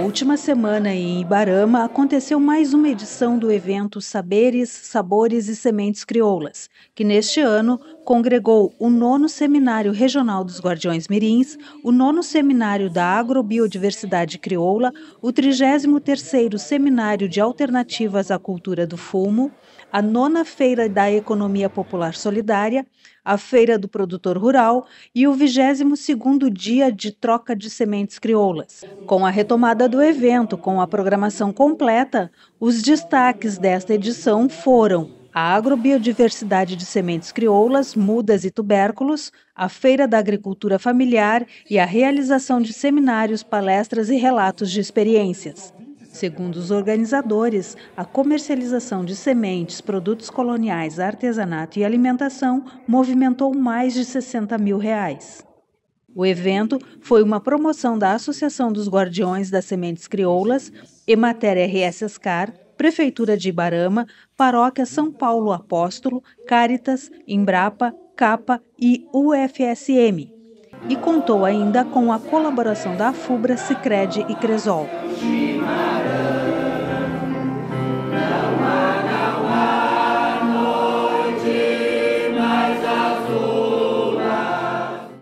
última semana, em Ibarama, aconteceu mais uma edição do evento Saberes, Sabores e Sementes Crioulas, que neste ano congregou o nono Seminário Regional dos Guardiões Mirins, o nono Seminário da Agrobiodiversidade Crioula, o 33º Seminário de Alternativas à Cultura do Fumo, a nona Feira da Economia Popular Solidária, a Feira do Produtor Rural e o 22º Dia de Troca de Sementes Crioulas. Com a retomada do evento, com a programação completa, os destaques desta edição foram a agrobiodiversidade de sementes crioulas, mudas e tubérculos, a Feira da Agricultura Familiar e a realização de seminários, palestras e relatos de experiências. Segundo os organizadores, a comercialização de sementes, produtos coloniais, artesanato e alimentação movimentou mais de 60 mil reais. O evento foi uma promoção da Associação dos Guardiões das Sementes Crioulas, Emater RS Ascar, Prefeitura de Ibarama, Paróquia São Paulo Apóstolo, Caritas, Embrapa, Capa e UFSM. E contou ainda com a colaboração da FUBRA, Sicredi e Cresol.